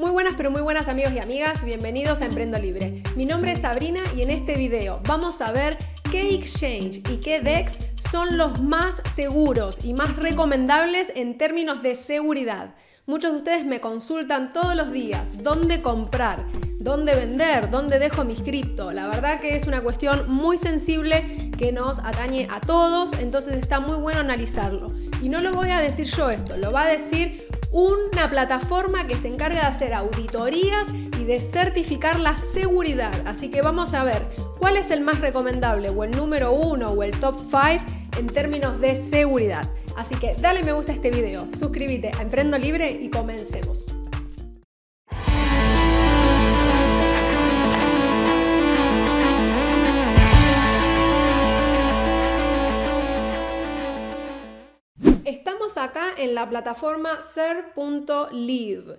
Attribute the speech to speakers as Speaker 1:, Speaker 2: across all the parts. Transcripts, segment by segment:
Speaker 1: Muy buenas, pero muy buenas amigos y amigas, bienvenidos a Emprendo Libre. Mi nombre es Sabrina y en este video vamos a ver qué exchange y qué DEX son los más seguros y más recomendables en términos de seguridad. Muchos de ustedes me consultan todos los días dónde comprar, dónde vender, dónde dejo mis cripto. La verdad que es una cuestión muy sensible que nos atañe a todos, entonces está muy bueno analizarlo. Y no lo voy a decir yo esto, lo va a decir una plataforma que se encarga de hacer auditorías y de certificar la seguridad. Así que vamos a ver cuál es el más recomendable o el número uno o el top 5 en términos de seguridad. Así que dale me gusta a este video, suscríbete a Emprendo Libre y comencemos. acá en la plataforma ser.live.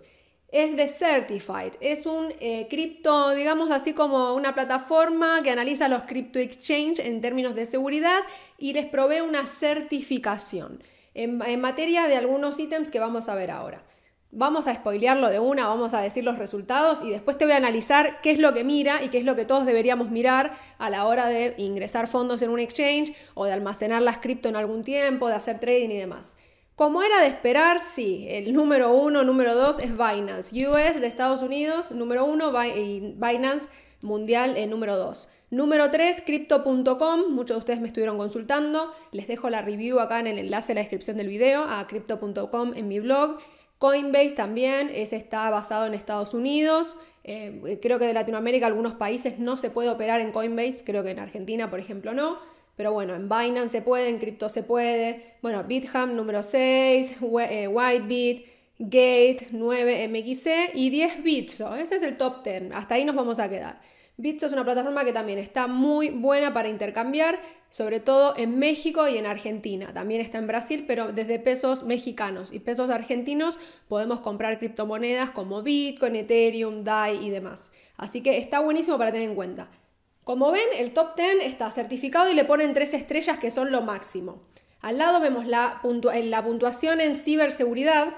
Speaker 1: Es de Certified, es un eh, cripto, digamos así como una plataforma que analiza los crypto exchange en términos de seguridad y les provee una certificación en, en materia de algunos ítems que vamos a ver ahora. Vamos a spoilearlo de una, vamos a decir los resultados y después te voy a analizar qué es lo que mira y qué es lo que todos deberíamos mirar a la hora de ingresar fondos en un exchange o de almacenar las cripto en algún tiempo, de hacer trading y demás. Como era de esperar, sí, el número uno, número dos es Binance, US de Estados Unidos, número uno, Binance mundial, eh, número dos. Número 3, crypto.com. Muchos de ustedes me estuvieron consultando. Les dejo la review acá en el enlace en la descripción del video a crypto.com en mi blog. Coinbase también, ese está basado en Estados Unidos. Eh, creo que de Latinoamérica algunos países no se puede operar en Coinbase, creo que en Argentina, por ejemplo, no. Pero bueno, en Binance se puede, en cripto se puede. Bueno, Bitham número 6, eh, Whitebit, Gate 9, MXC y 10 Bitso. Ese es el top 10. Hasta ahí nos vamos a quedar. Bitso es una plataforma que también está muy buena para intercambiar, sobre todo en México y en Argentina. También está en Brasil, pero desde pesos mexicanos y pesos argentinos podemos comprar criptomonedas como Bitcoin, Ethereum, DAI y demás. Así que está buenísimo para tener en cuenta. Como ven, el top 10 está certificado y le ponen tres estrellas que son lo máximo. Al lado vemos la, puntuación en ciberseguridad.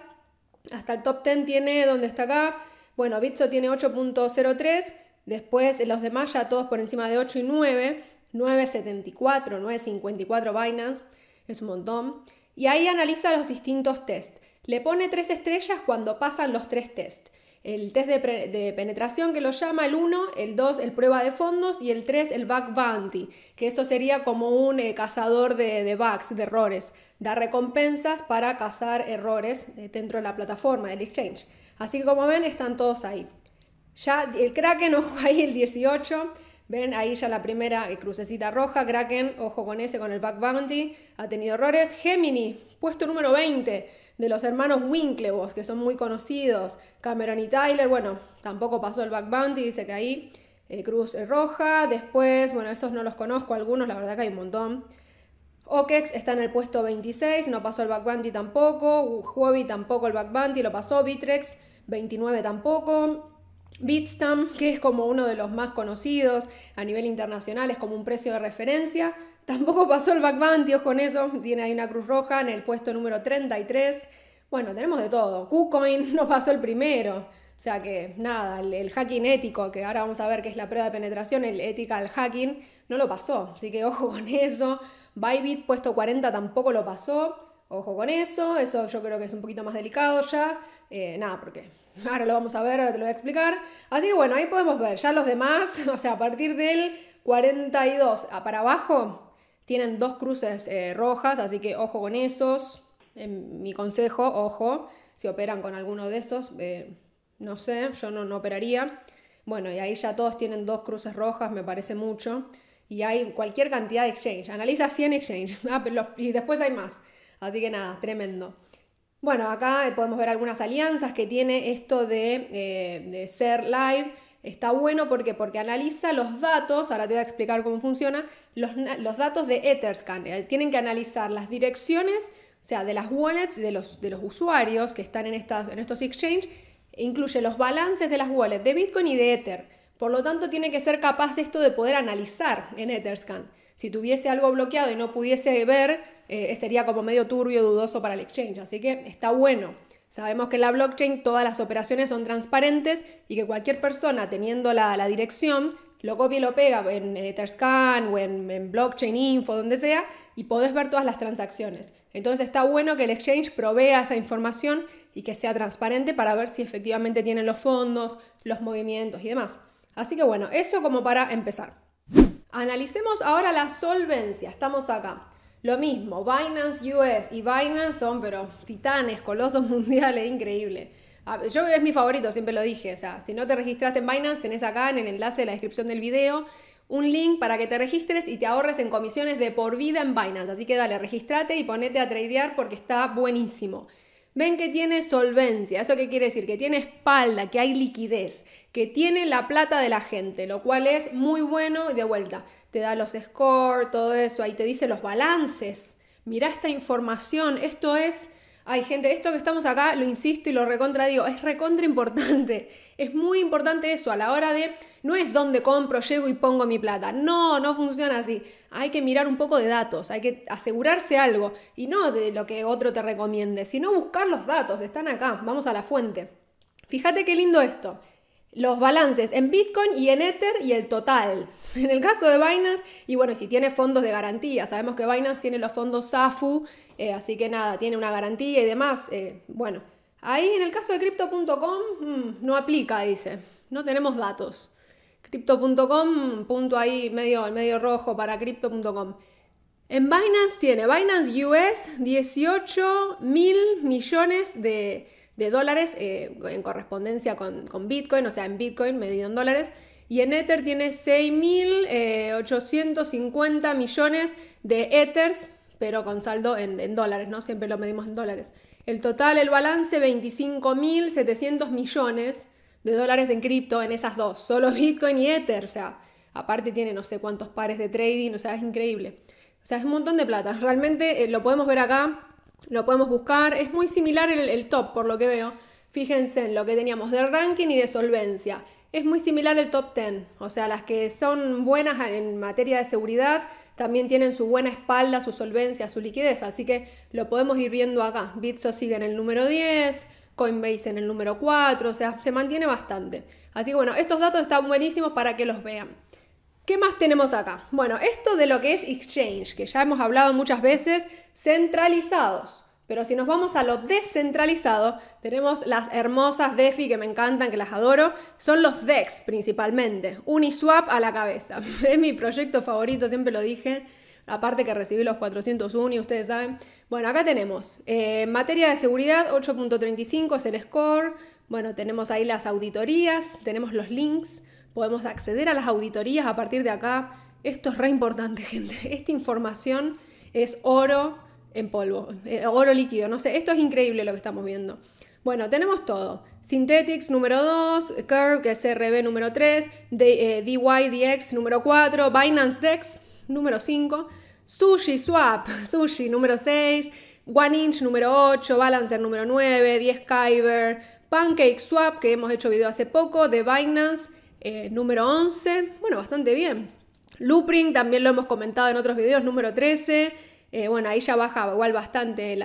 Speaker 1: Hasta el top 10 tiene, ¿dónde está acá? Bueno, Bitso tiene 8.03, después los demás ya todos por encima de 8 y 9, 9.74, 9.54 vainas. es un montón. Y ahí analiza los distintos tests. Le pone tres estrellas cuando pasan los tres tests el test de, penetración que lo llama, el 1, el 2, el prueba de fondos y el 3, el bug bounty, que eso sería como un eh, cazador de, bugs, de errores, da recompensas para cazar errores eh, dentro de la plataforma, del exchange. Así que como ven, están todos ahí. Ya el Kraken, ojo ahí el 18, ven ahí ya la primera eh, crucecita roja, Kraken, ojo con ese, con el bug bounty, ha tenido errores. Gemini, puesto número 20 de los hermanos Winklevoss, que son muy conocidos, Cameron y Tyler, bueno, tampoco pasó el back bounty, dice que ahí eh, Cruz Roja, después, bueno, esos no los conozco, algunos, la verdad que hay un montón. Okex está en el puesto 26, no pasó el back bounty tampoco, Huobi tampoco el back bounty, lo pasó, Bitrex 29 tampoco, Bitstamp, que es como uno de los más conocidos a nivel internacional, es como un precio de referencia. Tampoco pasó el Back y ojo con eso, tiene ahí una cruz roja en el puesto número 33. Bueno, tenemos de todo. KuCoin no pasó el primero. O sea que nada, el, hacking ético, que ahora vamos a ver que es la prueba de penetración, el ethical hacking, no lo pasó. Así que ojo con eso. Bybit puesto 40 tampoco lo pasó. Ojo con eso, eso yo creo que es un poquito más delicado ya. Eh, nada, porque ahora lo vamos a ver, ahora te lo voy a explicar. Así que bueno, ahí podemos ver, ya los demás, o sea, a partir del 42 para abajo, tienen dos cruces eh, rojas, así que ojo con esos. mi consejo, ojo, si operan con alguno de esos, eh, no sé, yo no, operaría. Bueno, y ahí ya todos tienen dos cruces rojas, me parece mucho. Y hay cualquier cantidad de exchange. Analiza 100 exchange. Ah, y después hay más. Así que nada, tremendo. Bueno, acá eh, podemos ver algunas alianzas que tiene esto de, eh, ser live. Está bueno porque, porque analiza los datos, ahora te voy a explicar cómo funciona, los, datos de Etherscan. Eh, tienen que analizar las direcciones, o sea, de las wallets de los, de los usuarios que están en, estas, en estos exchanges, e incluye los balances de las wallets de Bitcoin y de Ether. Por lo tanto, tiene que ser capaz esto de poder analizar en Etherscan si tuviese algo bloqueado y no pudiese ver, eh, sería como medio turbio, dudoso para el exchange. Así que está bueno. Sabemos que en la blockchain todas las operaciones son transparentes y que cualquier persona teniendo la, dirección lo copia y lo pega en, Etherscan o en, Blockchain Info, donde sea, y podés ver todas las transacciones. Entonces está bueno que el exchange provea esa información y que sea transparente para ver si efectivamente tienen los fondos, los movimientos y demás. Así que bueno, eso como para empezar. Analicemos ahora la solvencia. Estamos acá. Lo mismo, Binance US y Binance son, pero titanes, colosos mundiales, increíble. Yo es mi favorito, siempre lo dije. O sea, si no te registraste en Binance, tenés acá en el enlace de la descripción del video un link para que te registres y te ahorres en comisiones de por vida en Binance. Así que dale, registrate y ponete a tradear porque está buenísimo ven que tiene solvencia. ¿Eso qué quiere decir? Que tiene espalda, que hay liquidez, que tiene la plata de la gente, lo cual es muy bueno de vuelta. Te da los scores, todo eso, ahí te dice los balances. Mirá esta información, esto es... hay gente, esto que estamos acá, lo insisto y lo recontra digo, es recontra importante. Es muy importante eso a la hora de, no es donde compro, llego y pongo mi plata. No, no funciona así hay que mirar un poco de datos, hay que asegurarse algo y no de lo que otro te recomiende, sino buscar los datos, están acá, vamos a la fuente. Fíjate qué lindo esto. Los balances en Bitcoin y en Ether y el total. En el caso de Binance, y bueno, si tiene fondos de garantía, sabemos que Binance tiene los fondos SAFU, eh, así que nada, tiene una garantía y demás. Eh, bueno, ahí en el caso de crypto.com mm, no aplica, dice. No tenemos datos. Crypto.com, punto ahí medio, medio rojo para crypto.com. En Binance tiene, Binance US, 18 mil millones de, dólares eh, en correspondencia con, Bitcoin, o sea, en Bitcoin medido en dólares. Y en Ether tiene 6.850 eh, millones de Ethers, pero con saldo en, en dólares, ¿no? Siempre lo medimos en dólares. El total, el balance, 25.700 millones de dólares en cripto en esas dos, solo Bitcoin y Ether, o sea, aparte tiene no sé cuántos pares de trading, o sea, es increíble. O sea, es un montón de plata, realmente eh, lo podemos ver acá, lo podemos buscar, es muy similar el, el top por lo que veo, fíjense en lo que teníamos de ranking y de solvencia, es muy similar el top 10, o sea, las que son buenas en materia de seguridad, también tienen su buena espalda, su solvencia, su liquidez, así que lo podemos ir viendo acá. Bitso sigue en el número 10, Coinbase en el número 4, o sea, se mantiene bastante. Así que bueno, estos datos están buenísimos para que los vean. ¿Qué más tenemos acá? Bueno, esto de lo que es exchange, que ya hemos hablado muchas veces, centralizados. Pero si nos vamos a lo descentralizado, tenemos las hermosas DeFi que me encantan, que las adoro. Son los DEX principalmente. Uniswap a la cabeza. Es mi proyecto favorito, siempre lo dije aparte que recibí los 401 y ustedes saben. Bueno, acá tenemos, eh, materia de seguridad 8.35 es el score, bueno, tenemos ahí las auditorías, tenemos los links, podemos acceder a las auditorías a partir de acá. Esto es re importante, gente. Esta información es oro en polvo, eh, oro líquido, no sé, esto es increíble lo que estamos viendo. Bueno, tenemos todo. Synthetics número 2, Curve, que es CRB número 3, DYDX eh, número 4, Binance Dex número 5, Sushi Swap, Sushi número 6, One Inch número 8, Balancer número 9, 10 Kyber, Pancake Swap, que hemos hecho video hace poco, de Binance eh, número 11, bueno, bastante bien. Loopring también lo hemos comentado en otros videos, número 13. Eh, bueno, ahí ya baja igual bastante el,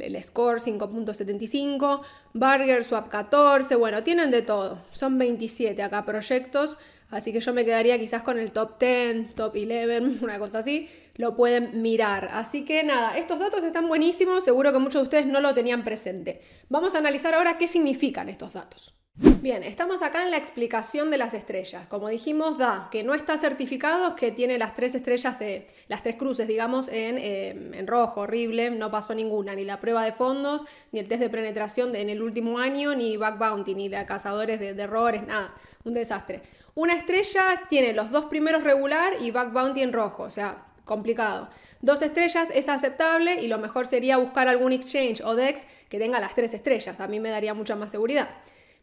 Speaker 1: el, score, 5.75. Burger Swap 14. Bueno, tienen de todo. Son 27 acá proyectos. Así que yo me quedaría quizás con el top 10, top 11, una cosa así. Lo pueden mirar. Así que nada, estos datos están buenísimos, seguro que muchos de ustedes no lo tenían presente. Vamos a analizar ahora qué significan estos datos. Bien, estamos acá en la explicación de las estrellas. Como dijimos, da que no está certificado, que tiene las tres estrellas, de eh, las tres cruces, digamos, en, eh, en, rojo, horrible, no pasó ninguna, ni la prueba de fondos, ni el test de penetración en el último año, ni back bounty, ni la cazadores de, errores, nada, un desastre. Una estrella tiene los dos primeros regular y back bounty en rojo, o sea, complicado. Dos estrellas es aceptable y lo mejor sería buscar algún exchange o DEX que tenga las tres estrellas, a mí me daría mucha más seguridad.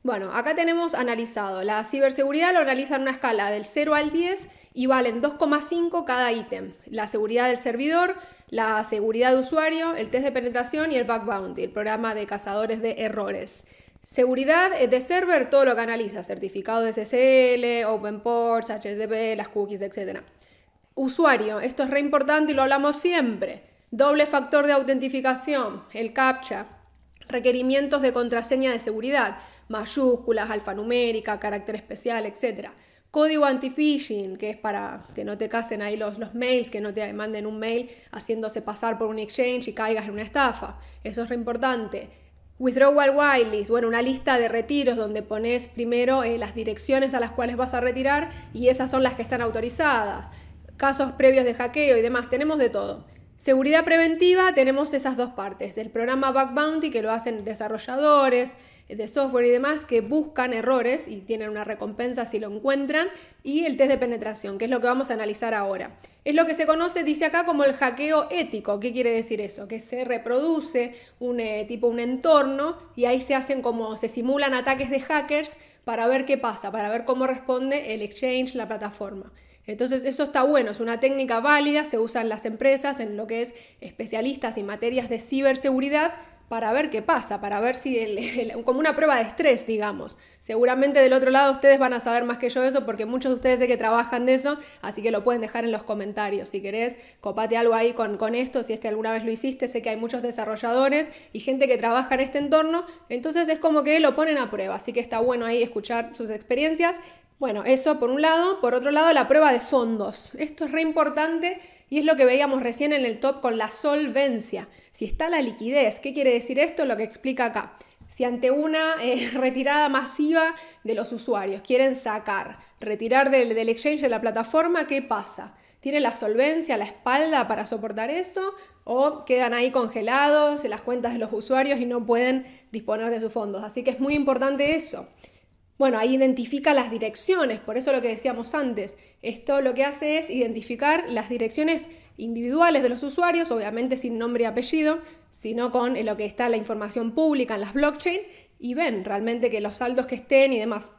Speaker 1: Bueno, acá tenemos analizado. La ciberseguridad lo analizan en una escala del 0 al 10 y valen 2,5 cada ítem. La seguridad del servidor, la seguridad de usuario, el test de penetración y el back bounty, el programa de cazadores de errores. Seguridad de server, todo lo que analiza, certificado de SSL, open ports, HTTP, las cookies, etc. Usuario, esto es re importante y lo hablamos siempre. Doble factor de autentificación, el CAPTCHA, requerimientos de contraseña de seguridad mayúsculas, alfanumérica, carácter especial, etc. Código anti-phishing, que es para que no te casen ahí los, los mails, que no te manden un mail haciéndose pasar por un exchange y caigas en una estafa. Eso es re importante. Withdrawal whitelist, bueno, una lista de retiros donde pones primero eh, las direcciones a las cuales vas a retirar y esas son las que están autorizadas. Casos previos de hackeo y demás, tenemos de todo. Seguridad preventiva, tenemos esas dos partes. El programa Back Bounty que lo hacen desarrolladores, de software y demás que buscan errores y tienen una recompensa si lo encuentran, y el test de penetración, que es lo que vamos a analizar ahora. Es lo que se conoce, dice acá, como el hackeo ético. ¿Qué quiere decir eso? Que se reproduce un eh, tipo, un entorno, y ahí se hacen como, se simulan ataques de hackers para ver qué pasa, para ver cómo responde el exchange, la plataforma. Entonces eso está bueno, es una técnica válida, se usa en las empresas, en lo que es especialistas en materias de ciberseguridad para ver qué pasa, para ver si, como una prueba de estrés, digamos. Seguramente del otro lado ustedes van a saber más que yo eso, porque muchos de ustedes sé que trabajan de eso, así que lo pueden dejar en los comentarios. Si querés, copate algo ahí con, con esto, si es que alguna vez lo hiciste, sé que hay muchos desarrolladores y gente que trabaja en este entorno, entonces es como que lo ponen a prueba, así que está bueno ahí escuchar sus experiencias. Bueno, eso por un lado. Por otro lado, la prueba de fondos. Esto es re importante y es lo que veíamos recién en el top con la solvencia. Si está la liquidez, ¿qué quiere decir esto? Lo que explica acá. Si ante una eh, retirada masiva de los usuarios quieren sacar, retirar del, exchange de la plataforma, ¿qué pasa? ¿Tiene la solvencia, la espalda para soportar eso? ¿O quedan ahí congelados en las cuentas de los usuarios y no pueden disponer de sus fondos? Así que es muy importante eso. Bueno, ahí identifica las direcciones, por eso lo que decíamos antes, esto lo que hace es identificar las direcciones individuales de los usuarios, obviamente sin nombre y apellido, sino con eh, lo que está la información pública en las blockchain y ven realmente que los saldos que estén y demás.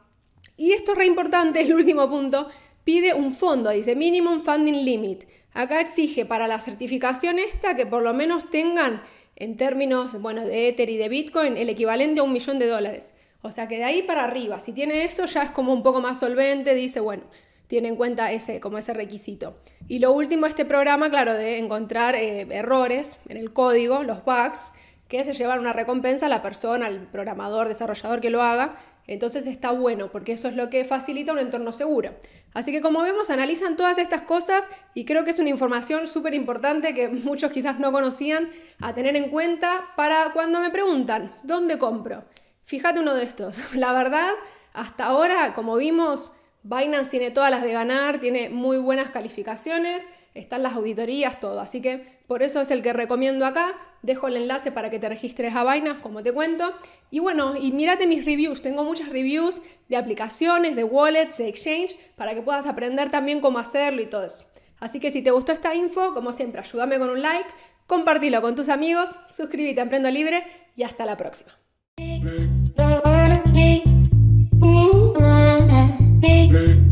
Speaker 1: Y esto es re importante, el último punto, pide un fondo, dice Minimum Funding Limit. Acá exige para la certificación esta que por lo menos tengan en términos bueno, de Ether y de Bitcoin el equivalente a un millón de dólares. O sea que de ahí para arriba, si tiene eso ya es como un poco más solvente, dice, bueno, tiene en cuenta ese, como ese requisito. Y lo último, este programa, claro, de encontrar eh, errores en el código, los bugs, que se llevan una recompensa a la persona, al programador, desarrollador que lo haga. Entonces está bueno, porque eso es lo que facilita un entorno seguro. Así que como vemos, analizan todas estas cosas y creo que es una información súper importante que muchos quizás no conocían a tener en cuenta para cuando me preguntan, ¿dónde compro? Fíjate uno de estos. La verdad, hasta ahora, como vimos, Binance tiene todas las de ganar, tiene muy buenas calificaciones, están las auditorías, todo. Así que por eso es el que recomiendo acá. Dejo el enlace para que te registres a Binance, como te cuento. Y bueno, y mírate mis reviews. Tengo muchas reviews de aplicaciones, de wallets, de exchange, para que puedas aprender también cómo hacerlo y todo eso. Así que si te gustó esta info, como siempre, ayúdame con un like, compartilo con tus amigos, suscríbete a Emprendo Libre y hasta la próxima. be, Ooh, be.